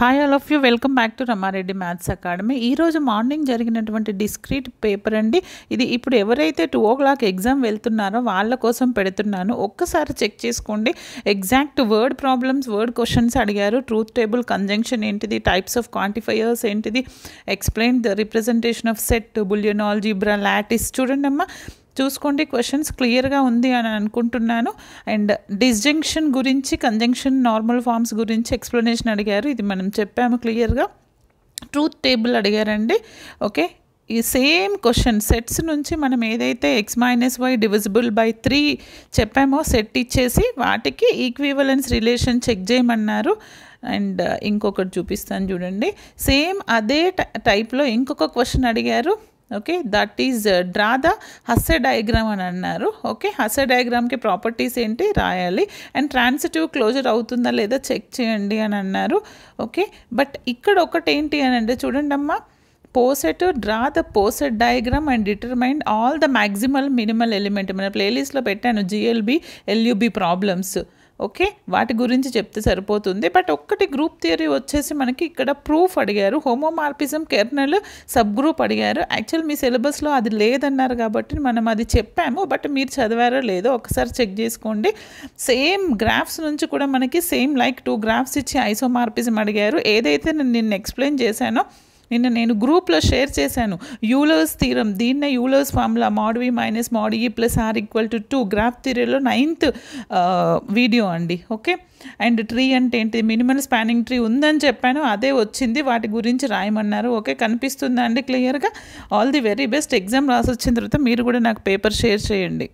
hi all of you welcome back to Ramareddy maths academy ఈరోజు morning జరిగినటువంటి discrete paper అండి ఇది ఇప్పుడు ఎవరైతే టూ ఓ క్లాక్ ఎగ్జామ్ వెళ్తున్నారో వాళ్ళ కోసం పెడుతున్నాను ఒక్కసారి చెక్ చేసుకోండి exact word problems word questions అడిగారు ట్రూత్ టేబుల్ కంజంక్షన్ ఏంటిది టైప్స్ ఆఫ్ క్వాంటిఫైయర్స్ ఏంటిది explain the representation of set Boolean algebra lattice చూడండి అమ్మా చూసుకోండి క్వశ్చన్స్ క్లియర్గా ఉంది అని అనుకుంటున్నాను అండ్ డిస్జంక్షన్ గురించి కంజంక్షన్ నార్మల్ ఫామ్స్ గురించి ఎక్స్ప్లెనేషన్ అడిగారు ఇది మనం చెప్పాము క్లియర్గా ట్రూత్ టేబుల్ అడిగారండి ఓకే ఈ సేమ్ క్వశ్చన్ సెట్స్ నుంచి మనం ఏదైతే X minus Y divisible by three చెప్పామో సెట్ ఇచ్చేసి వాటికి ఈక్వివలెన్స్ రిలేషన్ చెక్ చేయమన్నారు అండ్ uh, ఇంకొకటి చూపిస్తాను చూడండి సేమ్ అదే టైప్లో ఇంకొక క్వశ్చన్ అడిగారు okay that is draw the Hasse diagram అని అన్నారు ఓకే హస్సే డయాగ్రామ్కి ప్రాపర్టీస్ ఏంటి రాయాలి అండ్ ట్రాన్సిటివ్ క్లోజర్ అవుతుందా లేదా చెక్ చేయండి అని అన్నారు ఓకే బట్ ఇక్కడ ఒకటి ఏంటి అని అంటే చూడండి అమ్మ poset draw the poset diagram and determine all the maximal minimal element మన ప్లేలిస్ట్లో పెట్టాను జిఎల్బి ఎల్యుబి ప్రాబ్లమ్స్ ఓకే వాటి గురించి చెప్తే సరిపోతుంది బట్ ఒక్కటి గ్రూప్ థియరీ వచ్చేసి మనకి ఇక్కడ ప్రూఫ్ అడిగారు హోమోమార్పిజం కెర్నల్ సబ్ గ్రూప్ అడిగారు యాక్చువల్ మీ సిలబస్లో అది లేదన్నారు కాబట్టి మనం అది చెప్పాము బట్ మీరు చదివారో లేదో ఒకసారి చెక్ చేసుకోండి సేమ్ గ్రాఫ్స్ నుంచి కూడా మనకి సేమ్ లైక్ టూ గ్రాఫ్స్ ఇచ్చి ఐసోమార్పిజం అడిగారు ఏదైతే నేను ఎక్స్ప్లెయిన్ చేశానో నిన్న నేను గ్రూప్లో షేర్ చేశాను యూలర్స్ థీరం దీన్నే Euler's formula mod V minus mod E plus R equal to two graph థీరీలో నైన్త్ వీడియో అండి ఓకే అండ్ ట్రీ అంటే ఏంటి మినిమం స్పానింగ్ ట్రీ ఉందని చెప్పాను అదే వచ్చింది వాటి గురించి రాయమన్నారు ఓకే కనిపిస్తుందా అండి క్లియర్గా all the very best exam రాసి వచ్చిన తర్వాత మీరు కూడా నాకు పేపర్ షేర్ చేయండి